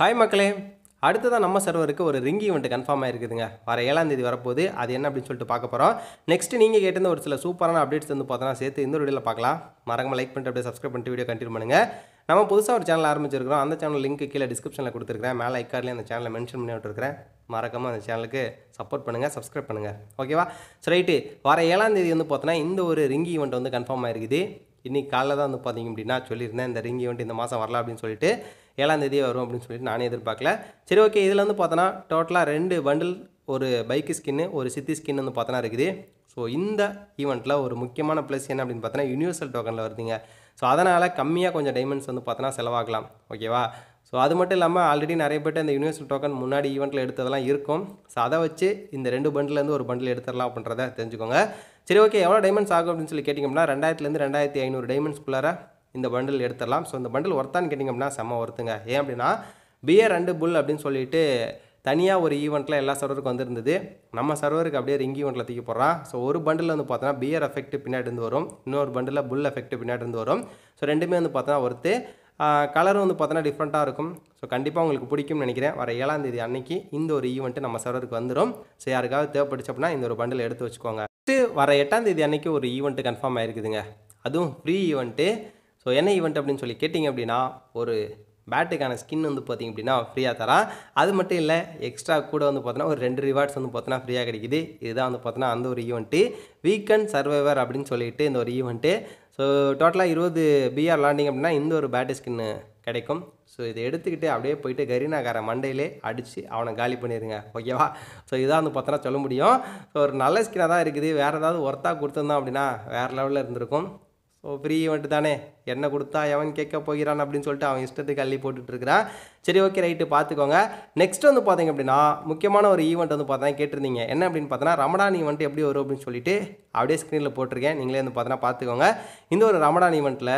hi மக்களே தான் நம்ம சர்வருக்கு ஒரு ரிங் ஈவெண்ட் கன்ஃபார்ம் ஆயிருக்குதுங்க வர ஏழாம் தேதி வரப்போகுது அது என்ன அப்படின்னு சொல்லிட்டு பார்க்க போகிறோம் நெக்ஸ்ட் நீங்கள் கேட்டிருந்த ஒரு சில சூப்பரான அப்டேட்ஸ் வந்து பார்த்தோம்னா சேர்த்து இந்த வீடியோவில் பார்க்கலாம் மறக்காம லைக் பண்ணிட்டு அப்படியே சப்ஸ்கிரைப் பண்ணிட்டு வீடியோ கண்டினியூ பண்ணுங்கள் நம்ம புதுசாக ஒரு சேனல் ஆரம்பிச்சிருக்கிறோம் அந்த சேனல் லிங்க் கீழே டிஸ்கிரிப்ஷனில் கொடுத்துருக்கேன் மேலே ஐக்கார்லேயே அந்த சேனலில் மென்ஷன் பண்ணி விட்டுருக்கிறேன் மறக்காமல் அந்த சேனலுக்கு சப்போர்ட் பண்ணுங்கள் சப்ஸ்கிரைப் பண்ணுங்கள் ஓகேவா ஸோ ரைட்டு வர ஏழாம் தேதி வந்து பார்த்தோன்னா இந்த ஒரு ரிங் ஈவெண்ட் வந்து கன்ஃபார்ம் ஆயிருக்குது இன்றைக்கி காலைல தான் வந்து பார்த்தீங்க அப்படின்னா சொல்லியிருந்தேன் இந்த ரிங் ஈவெண்ட் இந்த மாதம் வரலாம் அப்படின்னு சொல்லிட்டு ஏழாம் வரும் அப்படின்னு சொல்லிட்டு நானே எதிர்பார்க்கல சரி ஓகே இதில் வந்து பார்த்தோன்னா டோட்டலாக ரெண்டு பண்டில் ஒரு பைக்கு ஸ்கின்னு ஒரு சித்தி ஸ்கின் வந்து பார்த்தோன்னா இருக்குது ஸோ இந்த ஈவெண்ட்டில் ஒரு முக்கியமான ப்ளஸ் என்ன அப்படின்னு பார்த்தோன்னா யூனிவர்சல் டோக்கனில் வருதுங்க ஸோ அதனால் கம்மியாக கொஞ்சம் டைமண்ட்ஸ் வந்து பார்த்தோன்னா செலவாகலாம் ஓகேவா ஸோ அது மட்டும் இல்லாமல் ஆல்ரெடி நிறைய பேர் அந்த யூனிவர்சல் டோக்கன் முன்னாடி ஈவெண்ட்டில் எடுத்ததெல்லாம் இருக்கும் ஸோ அதை வச்சு இந்த ரெண்டு பண்டிலேருந்து ஒரு பண்டில் எடுத்துடலாம் அப்படின்றத தெரிஞ்சுக்கோங்க சரி ஓகே எவ்வளோ டைமண்ட்ஸ் ஆகும் அப்படின்னு சொல்லி கேட்டிங்கன்னா ரெண்டாயிரத்துலேருந்து ரெண்டாயிரத்தி ஐநூறு டைமண்ட்ஸ்குள்ளார இந்த பண்டில் எடுத்துடலாம் ஸோ இந்த பண்டில் ஒர்த்தான்னு கேட்டிங்கன்னா செம்ம ஒர்த்துங்க ஏன் அப்படின்னா பியர் அண்டு புல் அப்படின்னு சொல்லிட்டு தனியாக ஒரு ஈவெண்ட்டில் எல்லா சர்வருக்கும் வந்துருந்தது நம்ம சர்வருக்கு அப்படியே ரிங் ஈவெண்ட்டில் தூக்கி போடுறான் ஸோ ஒரு பண்டில் வந்து பார்த்தோன்னா பியர் எஃபெக்ட் பின்னாடி இருந்து வரும் இன்னொரு பண்டில் புல் எஃபெக்ட் பின்னாடி இருந்து வரும் ஸோ ரெண்டுமே வந்து பார்த்தோன்னா ஒருத்து கலரும் வந்து பார்த்தோன்னா டிஃப்ரெண்ட்டாக இருக்கும் ஸோ கண்டிப்பாக உங்களுக்கு பிடிக்கும்னு நினைக்கிறேன் வர ஏழாம் தேதி அன்னைக்கு இந்த ஒரு ஈவெண்ட்டு நம்ம சர்வருக்கு வந்துடும் ஸோ யாருக்காவது தேவைப்படுச்சு அப்படின்னா இந்த ஒரு பண்டில் எடுத்து வச்சுக்கோங்க வர எட்டாம் தேதி அன்னைக்கு ஒரு ஈவெண்ட்டு கன்ஃபார்ம் ஆயிருக்குதுங்க அதுவும் ஃப்ரீ ஈவெண்ட்டு ஸோ என்ன ஈவெண்ட் அப்படின்னு சொல்லி கேட்டிங்க அப்படின்னா ஒரு பேட்டுக்கான ஸ்கின் வந்து பார்த்திங்க அப்படின்னா ஃப்ரீயாக தரான் அது மட்டும் இல்லை எக்ஸ்ட்ரா கூட வந்து பார்த்தோன்னா ஒரு ரெண்டு ரிவார்ட்ஸ் வந்து பார்த்தோன்னா ஃப்ரீயாக கிடைக்குது இதுதான் வந்து பார்த்தோன்னா அந்த ஒரு ஈவெண்ட்டு வீக்கெண்ட் சர்வைவர் அப்படின்னு சொல்லிட்டு இந்த ஒரு ஈவெண்ட்டு ஸோ டோட்டலாக இருபது பிஆர் லாண்டிங் அப்படின்னா இந்த ஒரு பேட்டு ஸ்கின்னு கிடைக்கும் ஸோ இதை எடுத்துக்கிட்டு அப்படியே போயிட்டு கரீனாக்கார மண்டையிலே அடித்து அவனை காலி பண்ணிடுங்க ஓகேவா ஸோ இதான் வந்து பார்த்தோன்னா சொல்ல முடியும் ஸோ ஒரு நல்ல ஸ்கின்னாக தான் இருக்குது வேறு ஏதாவது ஒர்த்தாக கொடுத்துருந்தோம் அப்படின்னா வேறு லெவலில் இருந்திருக்கும் ஸோ ஃப்ரீ ஈவெண்ட்டு தானே என்ன கொடுத்தா எவன் கேட்க போகிறான் அப்படின்னு சொல்லிட்டு அவன் இஷ்டத்துக்கு அள்ளி போட்டுட்ருக்கிறான் சரி ஓகே ரைட்டு பார்த்துக்கோங்க நெக்ஸ்ட் வந்து பார்த்தீங்க அப்படின்னா முக்கியமான ஒரு ஈவெண்ட் வந்து பார்த்தா கேட்டிருந்தீங்க என்ன அப்படின்னு பார்த்தோன்னா ரமடான் ஈவெண்ட் எப்படி வரும் அப்படின்னு சொல்லிட்டு அப்படியே ஸ்க்ரீனில் போட்டிருக்கேன் நீங்களே வந்து பார்த்தோன்னா பார்த்துக்கோங்க இந்த ஒரு ரமடான் ஈவெண்ட்டில்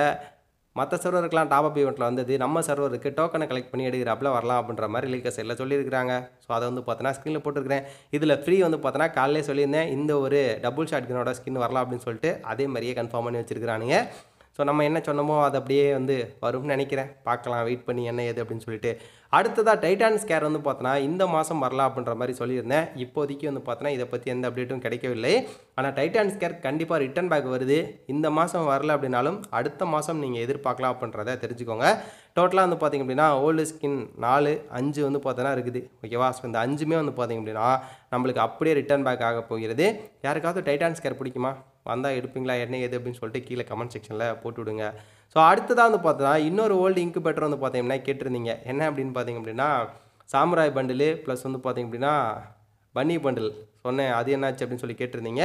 மற்ற சர்வருக்கெலாம் டாப் அப் ஈவெண்ட்டில் வந்தது நம்ம சர்வருக்கு டோக்கனை கலெக்ட் பண்ணி எடுக்கிறாப்புல வரலாம் அப்படின்ற மாதிரி லீக்கர் சைடில் சொல்லியிருக்கிறாங்க ஸோ அதை வந்து பார்த்தோன்னா ஸ்க்ரீனில் போட்டிருக்கிறேன் இதில் ஃப்ரீ வந்து பார்த்தோன்னா காலையிலே சொல்லியிருந்தேன் இந்த ஒரு டபுள் ஷாட் கனோட ஸ்கின் வரலாம் அப்படின்னு சொல்லிட்டு அதே மாதிரியே கன்ஃபார்ம் பண்ணி வச்சுருக்கிறானுங்க ஸோ நம்ம என்ன சொன்னோமோ அது அப்படியே வந்து வரும்னு நினைக்கிறேன் பார்க்கலாம் வெயிட் பண்ணி என்ன ஏது அப்படின்னு சொல்லிட்டு அடுத்ததாக டைட்டான் ஸ்கேர் வந்து பார்த்தோன்னா இந்த மாதம் வரலாம் அப்படின்ற மாதிரி சொல்லியிருந்தேன் இப்போதைக்கு வந்து பார்த்தோன்னா இதை பற்றி எந்த அப்டேட்டும் கிடைக்கவில்லை ஆனால் டைட்டான் ஸ்கேர் கண்டிப்பாக ரிட்டன் பேக் வருது இந்த மாதம் வரல அப்படின்னாலும் அடுத்த மாதம் நீங்கள் எதிர்பார்க்கலாம் அப்படின்றத தெரிஞ்சுக்கோங்க டோட்டலாக வந்து பார்த்திங்க அப்படின்னா ஓல்டு ஸ்கின் நாலு அஞ்சு வந்து பார்த்தோன்னா இருக்குது ஓகேவா ஸோ இந்த அஞ்சுமே வந்து பார்த்திங்க அப்படின்னா நம்மளுக்கு அப்படியே ரிட்டன் பேக் ஆக போகிறது யாருக்காவது டைட்டான் ஸ்கேர் பிடிக்குமா வந்தால் எடுப்பீங்களா என்ன எது அப்படின்னு சொல்லிட்டு கீழே கமெண்ட் செக்ஷனில் போட்டு விடுங்க ஸோ அடுத்ததாக வந்து பார்த்தோன்னா இன்னொரு ஓல்டு இன்குபேட்டர் வந்து பார்த்திங்கன்னா கேட்டிருந்தீங்க என்ன அப்படின்னு பார்த்திங்க அப்படின்னா சாமுராய் பண்டில் ப்ளஸ் வந்து பார்த்திங்க அப்படின்னா பன்னி பண்டில் சொன்னேன் அது என்னாச்சு அப்படின்னு சொல்லி கேட்டிருந்தீங்க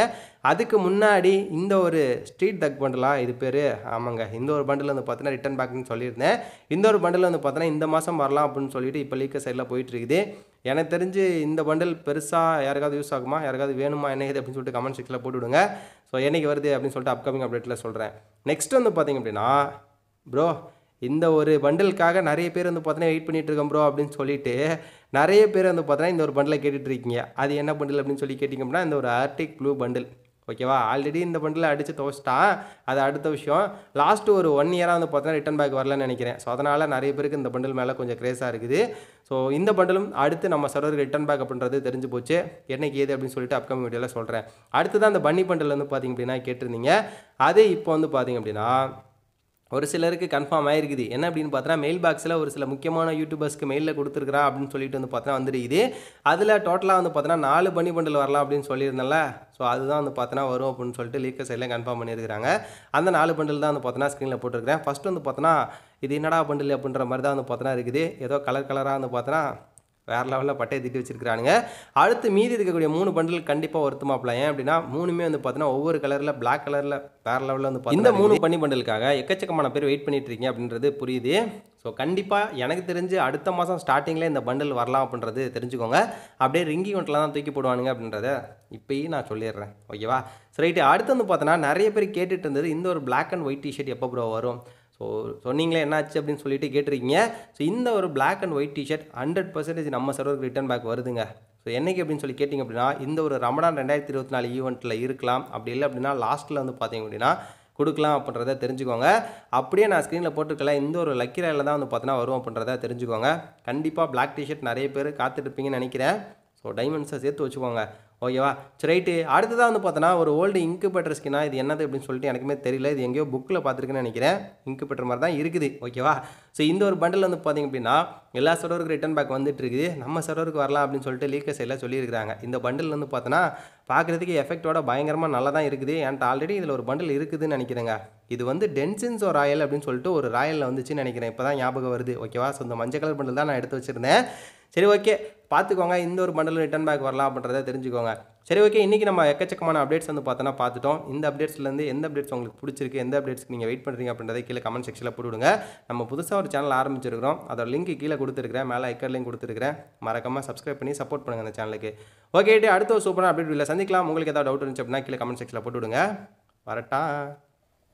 அதுக்கு முன்னாடி இந்த ஒரு ஸ்ட்ரீட் தக் பண்டலா இது பேர் ஆமாங்க இந்த ஒரு பண்டில் வந்து பார்த்தீங்கன்னா ரிட்டன் பேக்னு சொல்லியிருந்தேன் இந்த ஒரு பண்டில் வந்து பார்த்தீங்கன்னா இந்த மாதம் வரலாம் அப்படின்னு சொல்லிட்டு இப்போ லீக்க சைடில் போயிட்டுருக்குது எனக்கு தெரிஞ்சு இந்த பண்டில் பெருசாக யாருக்காவது யூஸ் ஆகுமா யாருக்காவது வேணுமா என்ன இது அப்படின்னு சொல்லிட்டு கமெண்ட் செக்ஷனில் போட்டுவிடுங்க ஸோ என்னைக்கு வருது அப்படின்னு சொல்லிட்டு அப்கமிங் அப்டேட்டில் சொல்கிறேன் நெக்ஸ்ட் வந்து பார்த்திங்க அப்படின்னா ப்ரோ இந்த ஒரு பண்டிலுக்காக நிறைய பேர் வந்து பார்த்தோன்னா வெயிட் பண்ணிகிட்டு இருக்கோம் ப்ரோ அப்படின்னு சொல்லிட்டு நிறைய பேர் வந்து பார்த்தீங்கன்னா இந்த ஒரு பண்டிலை கேட்டுட்டு இருக்கீங்க அது என்ன பண்டில் அப்படின்னு சொல்லி கேட்டிங்க அப்படின்னா இந்த ஒரு ஆர்டிக் ப்ளூ பண்டில் ஓகேவா ஆல்ரெடி இந்த பண்டில் அடித்து துவச்சிட்டான் அது அடுத்த விஷயம் லாஸ்ட்டு ஒரு ஒன் இயராக வந்து பார்த்தோன்னா ரிட்டன் பேக் வரலன்னு நினைக்கிறேன் ஸோ அதனால் நிறைய பேருக்கு இந்த பண்டில் மேலே கொஞ்சம் க்ரேஸாக இருக்குது ஸோ இந்த பண்டிலும் அடுத்து நம்ம சர்வருக்கு ரிட்டன் பேக் அப்படின்றது தெரிஞ்சு போச்சு என்னைக்கு ஏது அப்படின்னு சொல்லிட்டு அப்கமிங் வீடியோவில் சொல்கிறேன் அடுத்து தான் அந்த பன்னி பண்டில் வந்து பார்த்திங்க அப்படின்னா கேட்டிருந்தீங்க அதே இப்போ வந்து பார்த்திங்க அப்படின்னா ஒரு சிலருக்கு கன்ஃபார்ம் ஆயிருக்குது என்ன அப்படின்னு பார்த்தா மெயில் பாக்ஸில் ஒரு சில முக்கியமான யூடியூபர்ஸ்க்கு மெயிலில் கொடுத்துருக்குறான் அப்படின்னு சொல்லிட்டு வந்து பார்த்தோன்னா வந்துருக்குது அதில் டோட்டலாக வந்து பார்த்தோன்னா நாலு பனி பண்டில் வரலாம் அப்படின்னு சொல்லியிருந்தேன்ல ஸோ அதுதான் வந்து பார்த்தோன்னா வரும் அப்படின்னு சொல்லிட்டு லீக்கர் சைடில் கன்ஃபார்ம் பண்ணியிருக்காங்க அந்த நாலு பண்டில் தான் வந்து பார்த்தோன்னா ஸ்க்ரீனில் போட்டிருக்கிறேன் ஃபஸ்ட்டு வந்து பார்த்தோன்னா இது என்னடா பண்டில் அப்படின்ற மாதிரி தான் வந்து பார்த்தோன்னா இருக்குது ஏதோ கலர் கலராக வந்து பார்த்தோன்னா வேறு லெவலில் பட்டையை திட்டி வச்சிருக்கிறானுங்க அடுத்து மீதி இருக்கக்கூடிய மூணு பண்டில் கண்டிப்பாக வருத்தமாப்பில் ஏன் அப்படின்னா மூணுமே வந்து பார்த்தீங்கன்னா ஒவ்வொரு கலரில் பிளாக் கலரில் வேறு லெவலில் வந்து இந்த மூணு பண்ணி பண்டிலுக்காக எக்கச்சக்கமான பேர் வெயிட் பண்ணிட்டு இருக்கீங்க அப்படின்றது புரியுது ஸோ கண்டிப்பாக எனக்கு தெரிஞ்சு அடுத்த மாதம் ஸ்டார்டிங்கில் இந்த பண்டில் வரலாம் அப்படின்றது தெரிஞ்சுக்கோங்க அப்படியே ரிங்கி ஒன்றில் தான் தூக்கி போடுவானுங்க அப்படின்றத இப்பயும் நான் சொல்லிடுறேன் ஓகேவா ரைட்டு அடுத்து வந்து பார்த்தோன்னா நிறைய பேர் கேட்டுட்டு இருந்தது இந்த ஒரு பிளாக் அண்ட் ஒயிட் டிஷர்ட் எப்போ ப்ரோ வரும் ஸோ சொன்னீங்களே என்னாச்சு அப்படின்னு சொல்லிட்டு கேட்டிருக்கீங்க ஸோ இந்த ஒரு black and white t-shirt hundred percentage நம்ம சர்வருக்கு ரிட்டர்ன் பேக் வருதுங்க ஸோ என்றைக்கு அப்படின்னு சொல்லி கேட்டிங்க அப்படின்னா இந்த ஒரு ரமடான் ரெண்டாயிரத்தி இருபத்தி நாலு ஈவெண்ட்டில் இருக்கலாம் அப்படி இல்லை அப்படின்னா லாஸ்ட்டில் வந்து பார்த்தீங்க அப்படின்னா கொடுக்கலாம் அப்படின்றத தெரிஞ்சுக்கோங்க அப்படியே நான் ஸ்க்ரீனில் போட்டிருக்கல இந்த ஒரு லக்கிரையில் தான் வந்து பார்த்தோன்னா வரும் அப்படின்றத தெரிஞ்சுக்கோங்க கண்டிப்பாக பிளாக் டிஷர்ட் நிறைய பேர் காத்துட்ருப்பீங்கன்னு நினைக்கிறேன் ஸோ டைமண்ட்ஸை சேர்த்து வச்சுக்கோங்க ஓகேவா சரி ரைட்டு அடுத்ததாக வந்து பார்த்தோன்னா ஒரு ஓல்டு இன்குபேட்டர் ஸ்கின்னா இது என்னது அப்படின்னு சொல்லிட்டு எனக்குமே தெரியல இது எங்கேயோ புக்கில் பார்த்துருக்குன்னு நினைக்கிறேன் பெட்டர் மாதிரி தான் இருக்குது ஓகேவா ஸோ இந்த ஒரு பண்டில் வந்து பார்த்திங்க அப்படின்னா எல்லா சர்வருக்கு ரிட்டன் பேக் வந்துட்டு இருக்குது நம்ம சர்வருக்கு வரலாம் அப்படின்னு சொல்லிட்டு லீக்கர்ஸ் சைடில் சொல்லியிருக்காங்க இந்த பண்டில் வந்து பார்த்தோன்னா பார்க்குறதுக்கு எஃபெக்டோட பயங்கரமாக நல்லா தான் இருக்குது ஏன்ட்டு ஆல்ரெடி இதில் ஒரு பண்டில் இருக்குதுன்னு நினைக்கிறேங்க இது வந்து டென்சின்ஸோ ராயல் அப்படின்னு சொல்லிட்டு ஒரு ராயலில் வந்துச்சுன்னு நினைக்கிறேன் இப்போ தான் ஞாபகம் வருது ஓகேவா ஸோ இந்த மஞ்சள் கலர் பண்டில் தான் நான் எடுத்து வச்சுருந்தேன் சரி ஓகே பார்த்துக்கோங்க இந்த ஒரு பண்டலும் ரிட்டன் பேக் வரலாம் அப்படின்றத தெரிஞ்சுக்கோங்க சரி ஓகே இன்றைக்கி நம்ம எக்கச்சக்கமான அப்டேட்ஸ் வந்து பார்த்தோன்னா பார்த்துட்டோம் இந்த அப்டேட்ஸ்லேருந்து எந்த அப்டேட்ஸ் உங்களுக்கு பிடிச்சிருக்கு எந்த அப்டேட்ஸ்க்கு நீங்கள் வெயிட் பண்ணுறீங்க அப்படின்றத கீழே கமெண்ட் செக்ஷனில் போட்டுவிடுங்க நம்ம புதுசாக ஒரு சேனல் ஆரம்பிச்சிருக்கிறோம் அதோட லிங்க் கீழே கொடுத்துருக்கிறேன் மேலே ஐக்கர் லிங்க் கொடுத்துருக்கிறேன் மறக்காமல் சப்ஸ்கிரைப் பண்ணி சப்போர்ட் பண்ணுங்கள் அந்த சேனலுக்கு ஓகே அடுத்த ஒரு சூப்பரான அப்டேட் இல்லை சந்திக்கலாம் உங்களுக்கு ஏதாவது டவுட் இருந்துச்சு அப்படின்னா கீழே கமெண்ட் செக்ஷனில் போட்டுவிடுங்க வரட்டா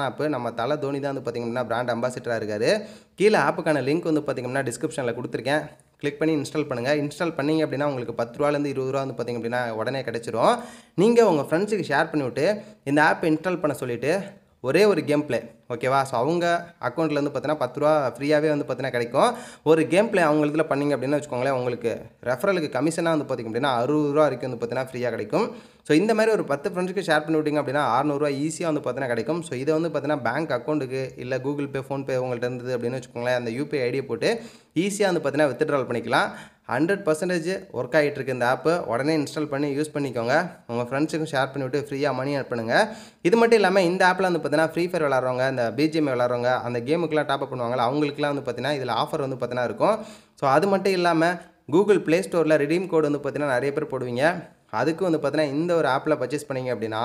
ஆனால் ஆப்பு நம்ம தலை தோனி தான் வந்து பார்த்திங்கன்னா பிராண்ட் அம்பாசிடராக இருக்கார் கீழே ஆப்புக்கான லிங்க் வந்து பார்த்திங்கன்னா டிஸ்கிரிப்ஷனில் கொடுத்துருக்கேன் கிளிக் பண்ணி இன்ஸ்டால் பண்ணுங்கள் இன்ஸ்டால் பண்ணிங்க அப்படின்னா உங்களுக்கு பத்து ரூபாலேருந்து இருபது ரூபா வந்து பார்த்திங்க அப்படின்னா உடனே கிடச்சிரும் நீங்கள் உங்கள் ஃப்ரெண்ட்ஸுக்கு ஷேர் பண்ணிவிட்டு இந்த ஆப்பை இன்ஸ்டால் பண்ண சொல்லிவிட்டு ஒரே ஒரு கேம் பிளே ஓகேவா ஸோ அவங்க அக்கௌண்ட்டில் வந்து பார்த்தீங்கன்னா பத்து ரூபா ஃப்ரீயாகவே வந்து பார்த்தீங்கன்னா கிடைக்கும் ஒரு கேம் பிளே அவங்க இதில் பண்ணிங்க அப்படின்னு வச்சுக்கோங்களேன் உங்களுக்கு ரெஃபரலுக்கு கமிஷனாக வந்து பார்த்திங்க அப்படின்னா அறுபது ரூபா வரைக்கும் வந்து பார்த்தீங்கன்னா ஃப்ரீயாக கிடைக்கும் ஸோ இந்த மாதிரி ஒரு பத்து ஃப்ரெண்ட்ஸ்க்கு ஷேர் பண்ணி விட்டிங்க அப்படின்னா அறநூறுவா ஈஸியாக வந்து பார்த்தீங்கன்னா கிடைக்கும் ஸோ இதை வந்து பார்த்தீங்கன்னா பேங்க் அக்கௌண்ட்டுக்கு இல்லை கூகுள் பே ஃபோன்பே உங்கள்கிட்ட இருந்தது அப்படின்னு வச்சுக்கோங்களேன் அந்த யூபிஐ ஐடியை போட்டு ஈஸியாக வந்து பார்த்தீங்கன்னா வித்ட்ரால் பண்ணிக்கலாம் ஹண்ட்ரட் பர்சன்டேஜ் ஒர்க் ஆகிட்டு இருக்கு இந்த ஆப்பு உடனே இன்ஸ்டால் பண்ணி யூஸ் பண்ணிக்கோங்க உங்கள் ஃப்ரெண்ட்ஸுக்கும் ஷேர் பண்ணிவிட்டு ஃப்ரீயாக மணி அனுப்பணுங்க இது மட்டும் இல்லாமல் இந்த ஆப்பில் வந்து பார்த்தீங்கன்னா ஃப்ரீ ஃபயர் விளாட்றவங்க இந்த பிஜிஎம் விளாட்றவங்க அந்த கேமுக்கெலாம் டாப்அப் பண்ணுவாங்களா அவங்களுக்குலாம் வந்து பார்த்தீங்கன்னா இதில் ஆஃபர் வந்து பார்த்தீங்கன்னா இருக்கும் ஸோ அது மட்டும் இல்லாமல் கூகுள் ப்ளே ஸ்டோரில் ரிடீம் கோடு வந்து பார்த்தீங்கன்னா நிறைய பேர் போடுவீங்க அதுக்கு வந்து பார்த்தீங்கன்னா இந்த ஒரு ஆப்பில் பர்ச்சேஸ் பண்ணிங்க அப்படின்னா